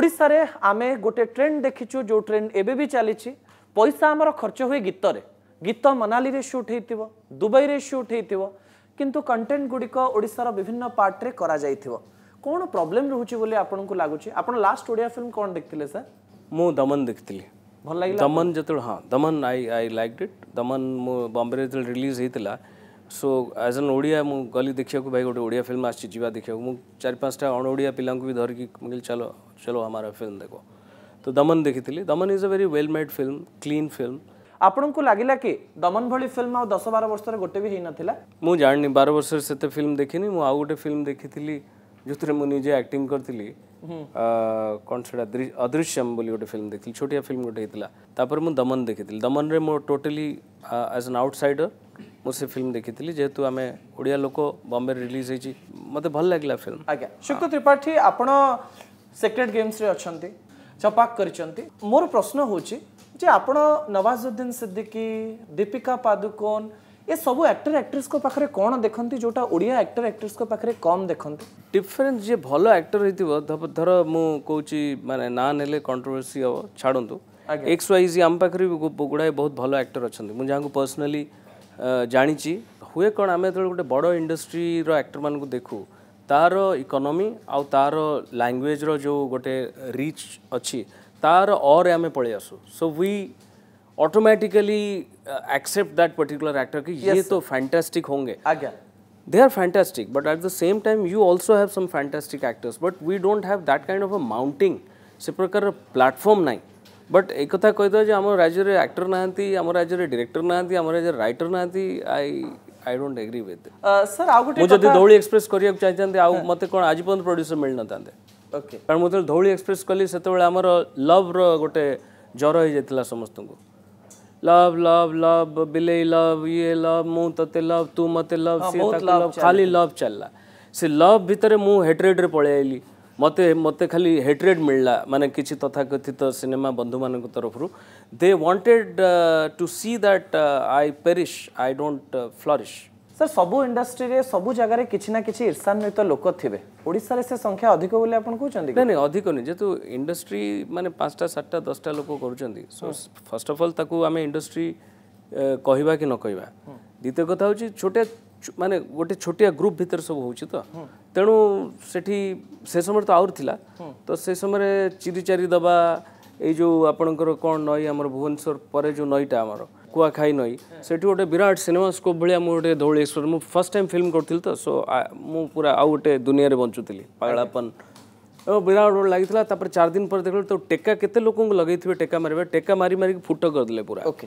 ଓଡ଼ିଶାରେ ଆମେ ଗୋଟେ ଟ୍ରେଣ୍ଡ ଦେଖିଛୁ ଯେଉଁ ଟ୍ରେଣ୍ଡ ଏବେ ବି ଚାଲିଛି ପଇସା ଆମର ଖର୍ଚ୍ଚ ହୁଏ ଗୀତରେ ଗୀତ ମନାଲିରେ ସୁଟ୍ ହେଇଥିବ ଦୁବାଇରେ ସୁଟ୍ ହେଇଥିବ କିନ୍ତୁ କଣ୍ଟେଣ୍ଟ ଗୁଡ଼ିକ ଓଡ଼ିଶାର ବିଭିନ୍ନ ପାର୍ଟରେ କରାଯାଇଥିବ କ'ଣ ପ୍ରୋବ୍ଲେମ୍ ରହୁଛି ବୋଲି ଆପଣଙ୍କୁ ଲାଗୁଛି ଆପଣ ଲାଷ୍ଟ ଓଡ଼ିଆ ଫିଲ୍ମ କ'ଣ ଦେଖିଥିଲେ ସାର୍ ମୁଁ ଦମନ ଦେଖିଥିଲି ଭଲ ଲାଗିଲା ଦମନ ଯେତେବେଳେ ହଁ Daman I I like it Daman ମୁଁ ବମ୍ବେରେ ଯେତେବେଳେ ରିଲିଜ୍ ହେଇଥିଲା सो एज एन ओडिया मु गली देखा भाई गोटे ओडिया फिल्म आवा देखा मुझे चार पाँचटा अण ओडिया पिला भी धरिकी मुझे चलो चलो हमारा फिल्म देखो तो दमन देखी Daman is a very well made film clean film ଆପଣଙ୍କୁ ଲାଗିଲା କି ଦମନ ଭଳି ଫିଲ୍ମ ଆଉ ଦଶ ବାର ବର୍ଷରେ ଗୋଟେ ବି ହେଇନଥିଲା ମୁଁ ଜାଣିନି ବାର ବର୍ଷରେ ସେତେ ଫିଲ୍ମ ଦେଖିନି ମୁଁ ଆଉ ଗୋଟେ ଫିଲ୍ମ ଦେଖିଥିଲି ଯେଉଁଥିରେ ମୁଁ ନିଜେ ଆକ୍ଟିଂ କରିଥିଲି କ'ଣ ସେଟା ଅଦୃଶ୍ୟମ ବୋଲି ଗୋଟେ ଫିଲ୍ମ ଦେଖିଥିଲି ଛୋଟିଆ ଫିଲ୍ମ ଗୋଟେ ହେଇଥିଲା ତାପରେ ମୁଁ ଦମନ ଦେଖିଥିଲି ଦମନରେ ମୁଁ ଟୋଟାଲି ଆଜ୍ ଆନ୍ ଆଉଟସାଇଡର मुझसे फिल्म देखी थी जेहेतु आम ओडिया लोक बम्बे रिलीज होती मत भल लगे फिल्म आज्ञा शुक्त त्रिपाठी आपड़ सेक्रेट गेम्स अच्छा चपाक कर मोर प्रश्न हूँ जे आप नवाजुद्दीन सिद्दिकी दीपिका पादुकोन ये सब एक्टर एक्ट्रेस को पाखरे कौन देखते जोटा ओडिया एक्टर एक्ट्रेस को पाखरे कम देखते डिफरेन्स जी भल आक्टर होर मुझे मानते ना ने कंट्रोवर्सी हम छाड़ू एक्स वाइज आम पाखे भी गुड़ाए बहुत भल आक्टर अच्छा मुझे पर्सनाली ଜାଣିଛି हुए कौन ଆମେ जो गोटे बड़ इंडस्ट्री रक्टर ଦେଖୁ देखू तार इकोनोमी ତାର ଲାଙ୍ଗୁଏଜର ଯେଉଁ गोटे रिच ଅଛି तार ଅରେ आम ପଳେଇ ଆସୁ so we automatically accept that particular actor कि ये तो फैंटास्टिक होंगे they are fantastic but at the same time you also have some fantastic actors but we don't have that kind of a mounting से प्रकार platform नाई but एक कथा कहीद तो राज्य में आक्टर नाम राज्य में डिरेक्टर नाम राज्य रईटर ना I I don't agree with sir आदि धौली एक्सप्रेस करा चाहते आ मत कौन आज पर्यटन प्रड्यूसर मिल न था कारण मुझे तो धौली एक्सप्रेस कली से आमर लव्र गोटे ज्वर हो जाता समस्त को लव लव लव बिले लव ये लव मु ते लव तू मत हाँ, लव खाली लव चलला से लव भितर मुझ हेटरेट्रे पलि ମୋତେ ମୋତେ ଖାଲି ହେଟ୍ରେଡ୍ ମିଳିଲା ମାନେ କିଛି ତଥାକଥିତ ସିନେମା ବନ୍ଧୁମାନଙ୍କ ତରଫରୁ they wanted to see that I perish I don't flourish sir ସବୁ ଇଣ୍ଡଷ୍ଟ୍ରିରେ ସବୁ ଜାଗାରେ କିଛି ନା କିଛି ଈର୍ଷାନ୍ୱିତ ଲୋକ ଥିବେ ଓଡ଼ିଶାରେ ସେ ସଂଖ୍ୟା ଅଧିକ ବୋଲି ଆପଣ କହୁଛନ୍ତି ନାଇଁ ନାଇଁ ଅଧିକ ନୁହେଁ ଯେହେତୁ ଇଣ୍ଡଷ୍ଟ୍ରି ମାନେ ପାଞ୍ଚଟା ସାତଟା ଦଶଟା ଲୋକ କରୁଛନ୍ତି ସୋ ଫାର୍ଷ୍ଟ ଅଫ୍ ଅଲ୍ ତାକୁ ଆମେ ଇଣ୍ଡଷ୍ଟ୍ରି କହିବା କି ନ କହିବା ଦ୍ୱିତୀୟ କଥା ହେଉଛି ଛୋଟିଆ ମାନେ ଗୋଟେ ଛୋଟିଆ ଗ୍ରୁପ୍ ଭିତରେ ସବୁ ହେଉଛି ତ ତେଣୁ ସେଠି ସେ ସମୟରେ ତ ଆହୁରି ଥିଲା ତ ସେ ସମୟରେ ଚିରି ଚାରି ଦେବା ଏଇ ଯେଉଁ ଆପଣଙ୍କର କ'ଣ ନଈ ଆମର ଭୁବନେଶ୍ୱର ପରେ ଯେଉଁ ନଈଟା ଆମର କୁଆଖାଇ ନଈ ସେଠି ଗୋଟେ ବିରାଟ ସିନେମା ସ୍କୋପ୍ ଭଳିଆ ମୁଁ ଗୋଟେ ଧଉଳି ଏକ୍ସପ୍ରେସ୍ ମୁଁ ଫାର୍ଷ୍ଟ ଟାଇମ୍ ଫିଲ୍ମ କରିଥିଲି ତ ସୋ ମୁଁ ପୁରା ଆଉ ଗୋଟେ ଦୁନିଆରେ ବଞ୍ଚୁଥିଲି ପାଗଳାପନ ବିରାଟ ଗୋଟେ ଲାଗିଥିଲା ତାପରେ ଚାରି ଦିନ ପରେ ଦେଖିଲୁ ତ ଟେକା କେତେ ଲୋକଙ୍କୁ ଲଗେଇଥିବେ ଟେକା ମାରିବା ଟେକା ମାରି ମାରିକି ଫୁଟ କରିଦେଲେ ପୁରା